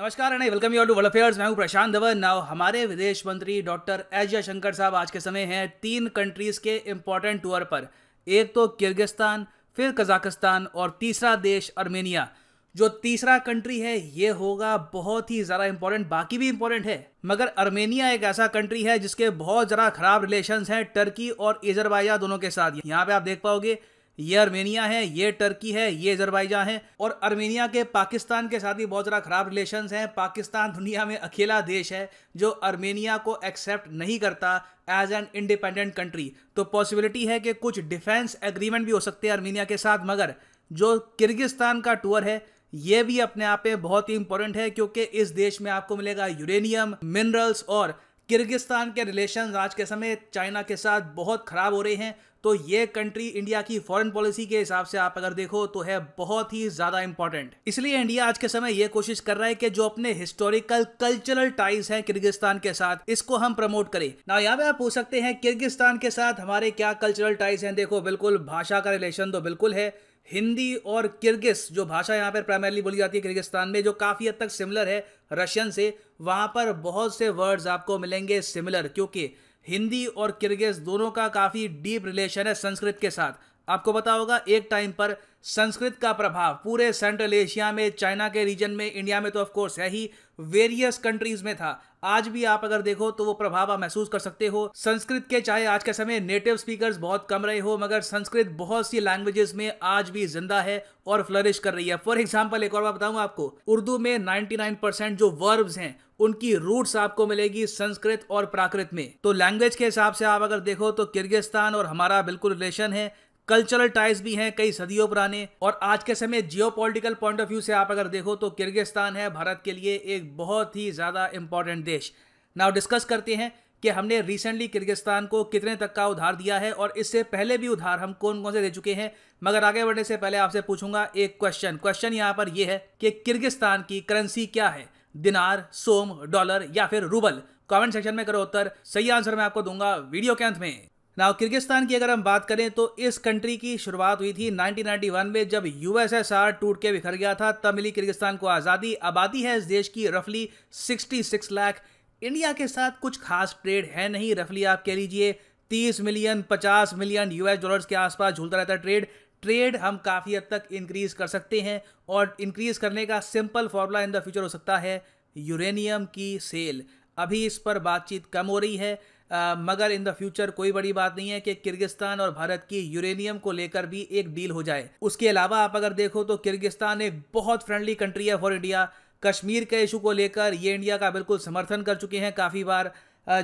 नमस्कार and welcome you to affairs मैं हूं प्रशांत धवन नाउ हमारे विदेश मंत्री डॉक्टर एस जयशंकर साहब आज के समय हैं तीन कंट्रीज के इम्पोर्टेंट टूर पर एक तो किर्गिस्तान फिर कजाकिस्तान और तीसरा देश अर्मेनिया जो तीसरा कंट्री है ये होगा बहुत ही ज़्यादा इंपॉर्टेंट बाकी भी इंपॉर्टेंट है मगर अर्मेनिया एक ऐसा कंट्री है जिसके बहुत जरा खराब रिलेशंस हैं टर्की और इजरबाइजा दोनों के साथ यहाँ पे आप देख पाओगे ये अर्मेनिया है ये टर्की है ये अजरबैजान है और अर्मेनिया के पाकिस्तान के साथ भी बहुत ज़्यादा ख़राब रिलेशन हैं पाकिस्तान दुनिया में अकेला देश है जो अर्मेनिया को एक्सेप्ट नहीं करता एज एन इंडिपेंडेंट कंट्री तो पॉसिबिलिटी है कि कुछ डिफेंस एग्रीमेंट भी हो सकते हैं अर्मेनिया के साथ मगर जो किर्गिस्तान का टूर है ये भी अपने आप में बहुत ही इंपॉर्टेंट है क्योंकि इस देश में आपको मिलेगा यूरेनियम मिनरल्स और किर्गिस्तान के रिलेशन आज के समय चाइना के साथ बहुत ख़राब हो रहे हैं तो ये कंट्री इंडिया की फॉरेन पॉलिसी के हिसाब से आप अगर देखो तो है बहुत ही ज्यादा इंपॉर्टेंट इसलिए इंडिया आज के समय ये कोशिश कर रहा है कि जो अपने हिस्टोरिकल कल्चरल टाइज हैं किर्गिस्तान के साथ इसको हम प्रमोट करें ना यहाँ पे आप पूछ सकते हैं किर्गिस्तान के साथ हमारे क्या कल्चरल टाइज हैं देखो बिल्कुल भाषा का रिलेशन तो बिल्कुल है हिंदी और किर्गिस जो भाषा यहाँ पर प्राइमरली बोली जाती है किर्गिस्तान में जो काफ़ी हद तक सिमिलर है रशियन से वहाँ पर बहुत से वर्ड्स आपको मिलेंगे सिमिलर क्योंकि हिंदी और किर्गिस दोनों का काफ़ी डीप रिलेशन है संस्कृत के साथ आपको पता होगा एक टाइम पर संस्कृत का प्रभाव पूरे सेंट्रल एशिया में चाइना के रीजन में इंडिया में तो कोर्स है ही वेरियस कंट्रीज में था आज भी आप अगर देखो तो वो प्रभाव आप महसूस कर सकते हो संस्कृत के चाहे आज के समय नेटिव स्पीकर्स बहुत कम रहे हो मगर संस्कृत बहुत सी लैंग्वेजेस में आज भी जिंदा है और फ्लरिश कर रही है फॉर एग्जाम्पल एक और बात बताऊंगा आपको उर्दू में 99% जो वर्ब्स हैं उनकी रूट्स आपको मिलेगी संस्कृत और प्राकृत में तो लैंग्वेज के हिसाब से आप अगर देखो तो किर्गिस्तान और हमारा बिल्कुल रिलेशन है कल्चरल टाइज भी हैं कई सदियों पुराने और आज के समय जियो पॉइंट ऑफ व्यू से आप अगर देखो तो किर्गिस्तान है भारत के लिए एक बहुत ही ज़्यादा इंपॉर्टेंट देश नाउ डिस्कस करते हैं कि हमने रिसेंटली किर्गिस्तान को कितने तक का उधार दिया है और इससे पहले भी उधार हम कौन कौन से दे चुके हैं मगर आगे बढ़ने से पहले आपसे पूछूंगा एक क्वेश्चन क्वेश्चन यहाँ पर यह है कि किर्गिस्तान की करेंसी क्या है दिनार सोम डॉलर या फिर रूबल कमेंट सेक्शन में करो उत्तर सही आंसर मैं आपको दूंगा वीडियो के अंत में नाउ किर्गिस्तान की अगर हम बात करें तो इस कंट्री की शुरुआत हुई थी 1991 में जब यूएसएसआर टूट के बिखर गया था तब मिली किर्गिस्तान को आज़ादी आबादी है इस देश की रफली 66 लाख इंडिया के साथ कुछ खास ट्रेड है नहीं रफली आप कह लीजिए 30 मिलियन 50 मिलियन यूएस डॉलर्स के आसपास झूलता रहता है ट्रेड ट्रेड हम काफ़ी हद तक इंक्रीज़ कर सकते हैं और इंक्रीज़ करने का simple formula in the future हो सकता है यूरेनियम की सेल अभी इस पर बातचीत कम हो रही है आ, मगर इन द फ्यूचर कोई बड़ी बात नहीं है कि किर्गिस्तान और भारत की यूरेनियम को लेकर भी एक डील हो जाए उसके अलावा आप अगर देखो तो किर्गिस्तान एक बहुत फ्रेंडली कंट्री है फॉर इंडिया कश्मीर के इशू को लेकर ये इंडिया का बिल्कुल समर्थन कर चुके हैं काफ़ी बार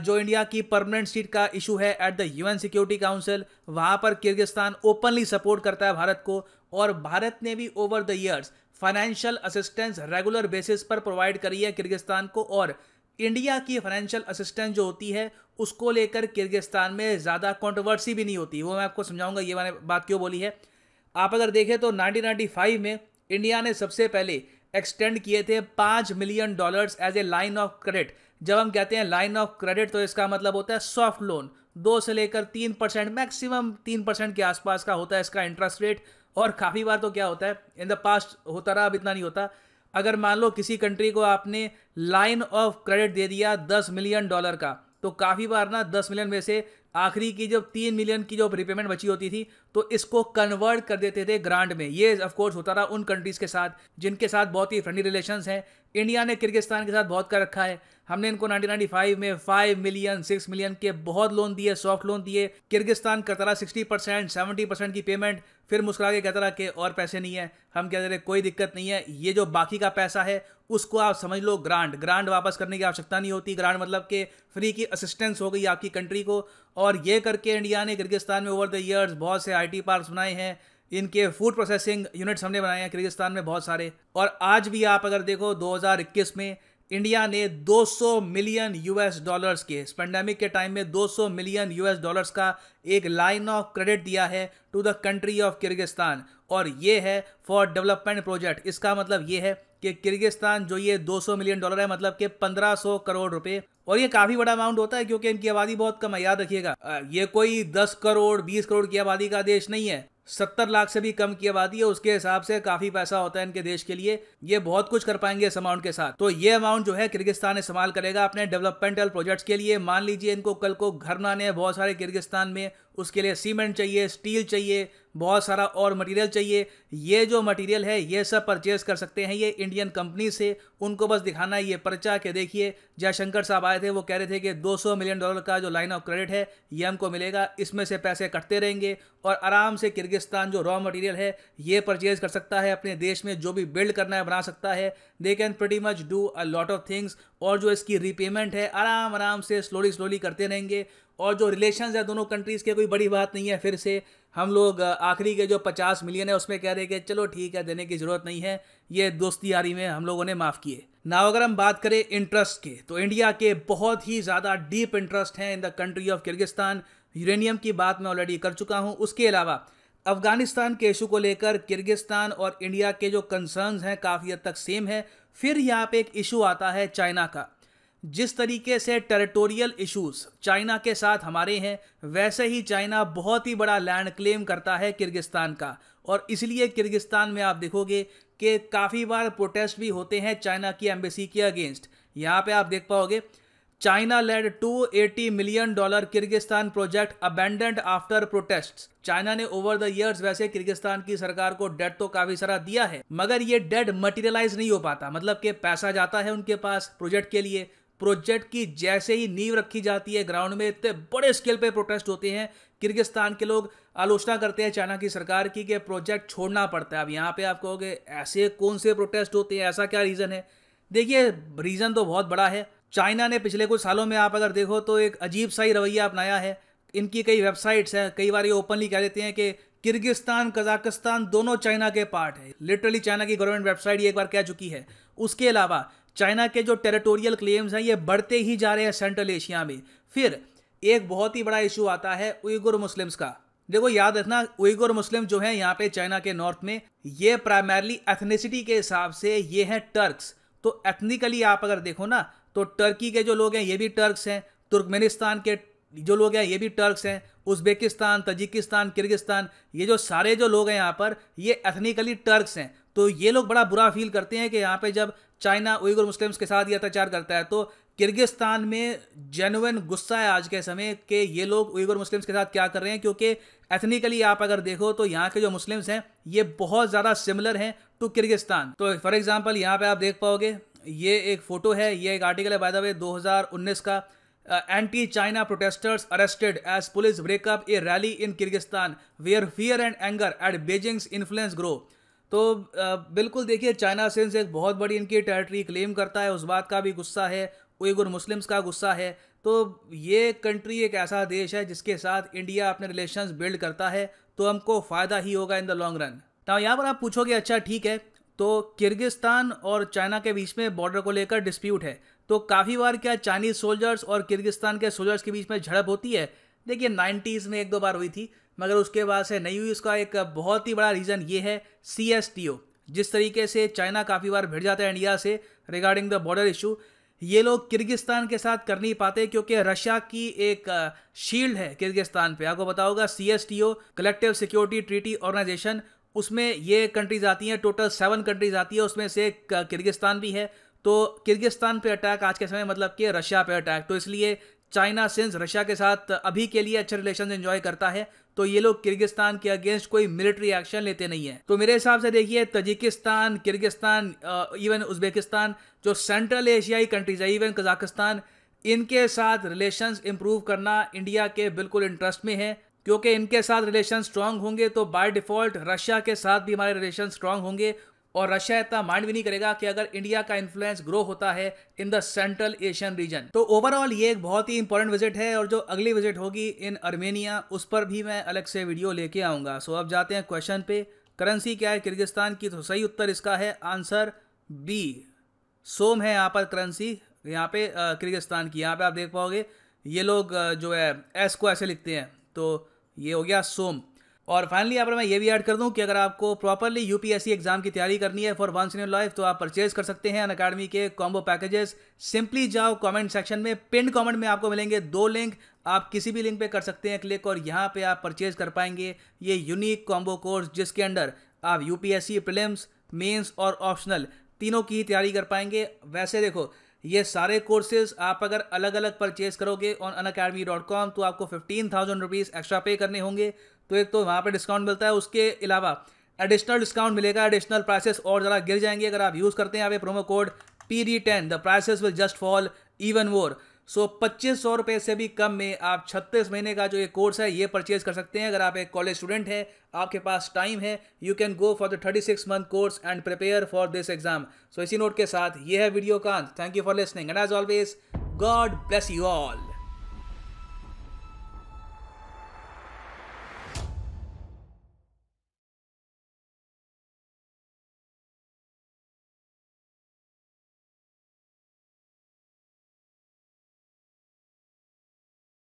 जो इंडिया की परमानेंट सीट का इशू है at the UN security council वहाँ पर किर्गिस्तान ओपनली सपोर्ट करता है भारत को और भारत ने भी over the years financial assistance regular basis पर प्रोवाइड करी है किर्गिस्तान को और इंडिया की फाइनेंशियल असिस्टेंस जो होती है उसको लेकर किर्गिस्तान में ज़्यादा कॉन्ट्रोवर्सी भी नहीं होती वो मैं आपको समझाऊंगा ये मैंने बात क्यों बोली है आप अगर देखें तो 1995 में इंडिया ने सबसे पहले एक्सटेंड किए थे पाँच million dollars as a line of credit जब हम कहते हैं लाइन ऑफ क्रेडिट तो इसका मतलब होता है सॉफ्ट लोन दो से लेकर तीन परसेंट मैक्सिमम तीन परसेंट के आसपास का होता है इसका इंटरेस्ट रेट और काफ़ी बार तो क्या होता है इन द पास्ट होता रहा अब इतना नहीं होता अगर मान लो किसी कंट्री को आपने लाइन ऑफ क्रेडिट दे दिया दस मिलियन डॉलर का तो काफ़ी बार ना दस मिलियन में से आखिरी की जब तीन मिलियन की जो रिपेमेंट बची होती थी तो इसको कन्वर्ट कर देते थे ग्रांट में ये ऑफकोर्स होता रहा उन कंट्रीज़ के साथ जिनके साथ बहुत ही फ्रेंडली रिलेशन हैं इंडिया ने किर्गिस्तान के साथ बहुत कर रखा है हमने इनको 1995 में 5 मिलियन 6 मिलियन के बहुत लोन दिए सॉफ्ट लोन दिए किर्गिस्तान करता रहा सिक्सटी परसेंट सेवेंटी परसेंट की पेमेंट फिर मुस्कुरा के कहता रहा कि और पैसे नहीं है हम कहते रहे कोई दिक्कत नहीं है ये जो बाकी का पैसा है उसको आप समझ लो ग्रांट ग्रांट वापस करने की आवश्यकता नहीं होती ग्रांट मतलब कि फ्री की असिस्टेंस हो गई आपकी कंट्री को और ये करके इंडिया ने किर्गिस्तान में ओवर द ईयर्स बहुत से आई पार्क्स बनाए हैं इनके फूड प्रोसेसिंग यूनिट्स हमने बनाए हैं किर्गिस्तान में बहुत सारे और आज भी आप अगर देखो 2021 में इंडिया ने 200 मिलियन यूएस डॉलर्स के इस पेंडेमिक के टाइम में 200 मिलियन यूएस डॉलर्स का एक लाइन ऑफ क्रेडिट दिया है to the country of Kyrgyzstan और ये है फॉर डेवलपमेंट प्रोजेक्ट इसका मतलब ये है कि किर्गिस्तान जो ये 200 मिलियन डॉलर है मतलब कि 1500 करोड़ रुपए और ये काफ़ी बड़ा अमाउंट होता है क्योंकि इनकी आबादी बहुत कम है याद रखिएगा ये कोई दस करोड़ बीस करोड़ की आबादी का देश नहीं है सत्तर लाख से भी कम की आबादी है उसके हिसाब से काफी पैसा होता है इनके देश के लिए ये बहुत कुछ कर पाएंगे इस अमाउंट के साथ तो ये अमाउंट जो है किर्गिस्तान इस्तेमाल करेगा अपने डेवलपमेंटल प्रोजेक्ट्स के लिए मान लीजिए इनको कल को घर बनाने हैं बहुत सारे किर्गिस्तान में उसके लिए सीमेंट चाहिए स्टील चाहिए बहुत सारा और मटेरियल चाहिए ये जो मटेरियल है ये सब परचेज कर सकते हैं ये इंडियन कंपनी से उनको बस दिखाना ये पर्चा के देखिए जयशंकर साहब आए थे वो कह रहे थे कि 200 मिलियन डॉलर का जो लाइन ऑफ क्रेडिट है ये हमको मिलेगा इसमें से पैसे कटते रहेंगे और आराम से किर्गिस्तान जो रॉ मटेरियल है ये परचेज कर सकता है अपने देश में जो भी बिल्ड करना है बना सकता है they can pretty much do a lot of things और जो इसकी रिपेमेंट है आराम आराम से स्लोली स्लोली करते रहेंगे और जो रिलेशन है दोनों कंट्रीज़ के कोई बड़ी बात नहीं है फिर से हम लोग आखिरी के जो पचास मिलियन है उसमें कह रहे कि चलो ठीक है देने की ज़रूरत नहीं है ये दोस्ती यारी में हम लोगों ने माफ़ किए नाव अगर हम बात करें इंटरेस्ट के तो इंडिया के बहुत ही ज़्यादा डीप इंटरेस्ट हैं in the country of Kyrgyzstan uranium की बात मैं ऑलरेडी कर चुका हूँ उसके अलावा अफगानिस्तान के इशू को लेकर किर्गिस्तान और इंडिया के जो कंसर्न्स हैं काफ़ी हद तक सेम है फिर यहाँ पे एक इशू आता है चाइना का जिस तरीके से टेरिटोरियल इश्यूज चाइना के साथ हमारे हैं वैसे ही चाइना बहुत ही बड़ा लैंड क्लेम करता है किर्गिस्तान का और इसलिए किर्गिस्तान में आप देखोगे कि काफ़ी बार प्रोटेस्ट भी होते हैं चाइना की एम्बेसी के अगेंस्ट यहाँ पे आप देख पाओगे China led 280 million dollar Kyrgyzstan project abandoned after protest China ने ओवर द इयर्स वैसे किर्गिस्तान की सरकार को डेट तो काफी सारा दिया है मगर ये डेट मटेरियलाइज नहीं हो पाता मतलब कि पैसा जाता है उनके पास प्रोजेक्ट के लिए प्रोजेक्ट की जैसे ही नींव रखी जाती है ग्राउंड में इतने बड़े स्केल पे प्रोटेस्ट होते हैं किर्गिस्तान के लोग आलोचना करते हैं चाइना की सरकार की कि प्रोजेक्ट छोड़ना पड़ता है अब यहाँ पे आप कहोगे ऐसे कौन से प्रोटेस्ट होते हैं ऐसा क्या रीज़न है देखिए रीज़न तो बहुत बड़ा है चाइना ने पिछले कुछ सालों में आप अगर देखो तो एक अजीब सा ही रवैया अपनाया है इनकी कई वेबसाइट्स हैं कई बार ये ओपनली कह देते हैं कि किर्गिस्तान कजाकिस्तान दोनों चाइना के पार्ट है लिटरली चाइना की गवर्नमेंट वेबसाइट ये एक बार कह चुकी है उसके अलावा चाइना के जो टेरिटोरियल क्लेम्स हैं ये बढ़ते ही जा रहे हैं सेंट्रल एशिया में फिर एक बहुत ही बड़ा इशू आता है उइगुर मुस्लिम्स का देखो याद रखना उइगुर मुस्लिम जो हैं यहाँ पे चाइना के नॉर्थ में ये प्राइमरली एथनिसिटी के हिसाब से ये हैं टर्क्स तो एथनिकली आप अगर देखो ना तो टर्की के जो लोग हैं ये भी टर्क्स हैं तुर्कमेनिस्तान के जो लोग हैं ये भी टर्क्स हैं उज्बेकिस्तान तजिकिस्तान किर्गिस्तान ये जो सारे जो लोग हैं यहाँ पर ये एथनिकली टर्क्स हैं तो ये लोग बड़ा बुरा फील करते हैं कि यहाँ पे जब चाइना उइगर मुस्लिम्स के साथ ये अत्याचार करता है तो किर्गिस्तान में जेनुअन गुस्सा है आज के समय कि ये लोग उइगर मुस्लिम्स के साथ क्या कर रहे हैं क्योंकि एथनिकली आप अगर देखो तो यहाँ के जो मुस्लिम्स हैं ये बहुत ज़्यादा सिमिलर हैं टू किर्गिस्तान तो फॉर एग्ज़ाम्पल यहाँ पे आप देख पाओगे ये एक फ़ोटो है ये एक आर्टिकल है बाय द वे 2019 का anti China protesters arrested as police break up a rally in Kyrgyzstan where fear and anger at Beijing's influence grow तो बिल्कुल देखिए चाइना सेंस एक बहुत बड़ी इनकी टेरिटरी क्लेम करता है उस बात का भी गुस्सा है उइगुर मुस्लिम्स का गुस्सा है तो ये कंट्री एक ऐसा देश है जिसके साथ इंडिया अपने रिलेशंस बिल्ड करता है तो हमको फ़ायदा ही होगा इन द लॉन्ग रन तो यहाँ पर आप पूछोगे अच्छा ठीक है तो किर्गिस्तान और चाइना के बीच में बॉर्डर को लेकर डिस्प्यूट है तो काफ़ी बार क्या चाइनीज़ सोल्जर्स और किर्गिस्तान के सोल्जर्स के बीच में झड़प होती है देखिए नाइन्टीज़ में एक दो बार हुई थी मगर उसके बाद से नहीं हुई उसका एक बहुत ही बड़ा रीज़न ये है सी एस टी ओ जिस तरीके से चाइना काफ़ी बार भिड़ जाता है इंडिया से रिगार्डिंग द बॉर्डर इशू ये लोग किर्गिस्तान के साथ कर नहीं पाते क्योंकि रशिया की एक शील्ड है किर्गिस्तान पे आपको बताओगा C S T O collective security treaty organization उसमें ये कंट्रीज आती हैं टोटल सेवन कंट्रीज आती है उसमें से किर्गिस्तान भी है तो किर्गिस्तान पे अटैक आज के समय मतलब कि रशिया पे अटैक तो इसलिए चाइना सिंस रशिया के साथ अभी के लिए अच्छे रिलेशन एंजॉय करता है तो ये लोग किर्गिस्तान के अगेंस्ट कोई मिलिट्री एक्शन लेते नहीं है तो मेरे हिसाब से देखिए तजिकिस्तान किर्गिस्तान इवन उज्बेकिस्तान जो सेंट्रल एशियाई कंट्रीज है इवन कजाकिस्तान इनके साथ रिलेशंस इंप्रूव करना इंडिया के बिल्कुल इंटरेस्ट में है क्योंकि इनके साथ रिलेशन स्ट्रांग होंगे तो बाय डिफ़ॉल्ट रशिया के साथ भी हमारे रिलेशन स्ट्रांग होंगे और रशिया इतना माइंड भी नहीं करेगा कि अगर इंडिया का इन्फ्लुएंस ग्रो होता है in the Central Asian region तो ओवरऑल ये एक बहुत ही इंपॉर्टेंट विजिट है और जो अगली विजिट होगी इन अर्मेनिया उस पर भी मैं अलग से वीडियो लेके आऊँगा सो अब जाते हैं क्वेश्चन पे करेंसी क्या है किर्गिस्तान की तो सही उत्तर इसका है आंसर बी सोम है यहाँ पर करेंसी यहाँ पे किर्गिस्तान की यहाँ पे आप देख पाओगे ये लोग जो है एस को ऐसे लिखते हैं तो ये हो गया सोम और फाइनली यहाँ पर मैं ये भी ऐड कर दूँ कि अगर आपको प्रॉपरली यू एग्जाम की तैयारी करनी है for once in your life तो आप परचेज कर सकते हैं अन अकेडमी के कॉम्बो पैकेजेस सिंपली जाओ कमेंट सेक्शन में पिन कमेंट में आपको मिलेंगे दो लिंक आप किसी भी लिंक पे कर सकते हैं क्लिक और यहाँ पे आप परचेज कर पाएंगे ये यूनिक कॉम्बो कोर्स जिसके अंडर आप यू पी एस और ऑप्शनल तीनों की तैयारी कर पाएंगे वैसे देखो ये सारे कोर्सेज आप अगर अलग अलग परचेज करोगे ऑन अन तो आपको फिफ्टीन थाउजेंड रुपीज़ एक्स्ट्रा पे करने होंगे तो एक तो वहाँ पर डिस्काउंट मिलता है उसके अलावा एडिशनल डिस्काउंट मिलेगा एडिशनल प्राइसेस और ज़्यादा गिर जाएंगे अगर आप यूज़ करते हैं यहाँ पे promo code P D ten the prices will just fall even more so पच्चीस सौ रुपये से भी कम में आप छत्तीस महीने का जो ये कोर्स है ये परचेज कर सकते हैं अगर आप एक कॉलेज स्टूडेंट हैं आपके पास टाइम है you can go for the thirty six month course and prepare for this exam so इसी नोट के साथ ये है वीडियो का thank you for listening and as always God bless you all